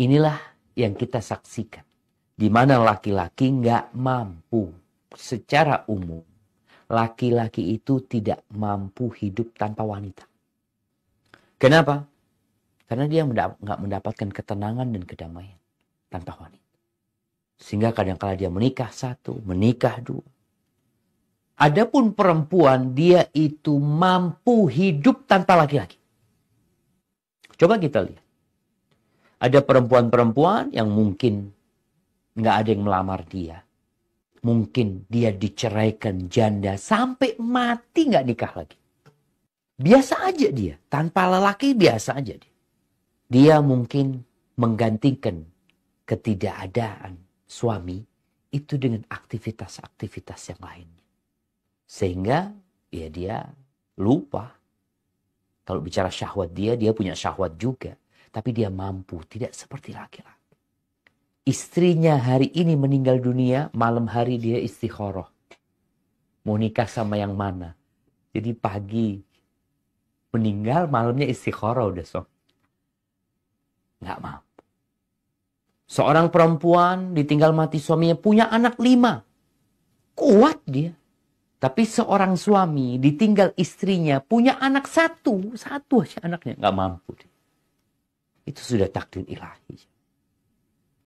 Inilah yang kita saksikan. Di mana laki-laki nggak mampu secara umum. Laki-laki itu tidak mampu hidup tanpa wanita. Kenapa? Karena dia nggak mendapatkan ketenangan dan kedamaian tanpa wanita. Sehingga kadang-kala dia menikah satu, menikah dua. Adapun perempuan, dia itu mampu hidup tanpa laki-laki. Coba kita lihat. Ada perempuan-perempuan yang mungkin nggak ada yang melamar dia. Mungkin dia diceraikan janda sampai mati nggak nikah lagi. Biasa aja dia, tanpa lelaki biasa aja dia. Dia mungkin menggantikan ketidakadaan suami itu dengan aktivitas-aktivitas yang lainnya. Sehingga ya dia lupa. Kalau bicara syahwat dia, dia punya syahwat juga tapi dia mampu, tidak seperti laki-laki. Istrinya hari ini meninggal dunia, malam hari dia istikharah. Mau nikah sama yang mana? Jadi pagi meninggal, malamnya istikharah udah sok. Nggak mampu. Seorang perempuan ditinggal mati suaminya, punya anak lima. Kuat dia. Tapi seorang suami ditinggal istrinya, punya anak satu. Satu aja anaknya, nggak mampu dia. Itu sudah takdir ilahi.